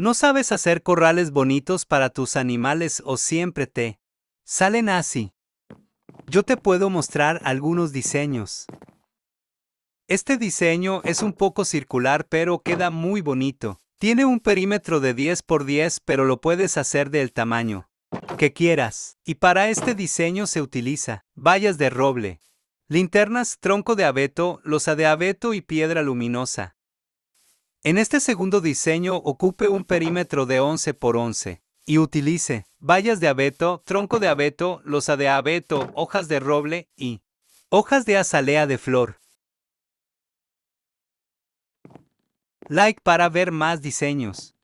¿No sabes hacer corrales bonitos para tus animales o siempre te salen así? Yo te puedo mostrar algunos diseños. Este diseño es un poco circular pero queda muy bonito. Tiene un perímetro de 10 por 10 pero lo puedes hacer del tamaño que quieras. Y para este diseño se utiliza vallas de roble, linternas, tronco de abeto, losa de abeto y piedra luminosa. En este segundo diseño ocupe un perímetro de 11 por 11 y utilice vallas de abeto, tronco de abeto, losa de abeto, hojas de roble y hojas de azalea de flor. Like para ver más diseños.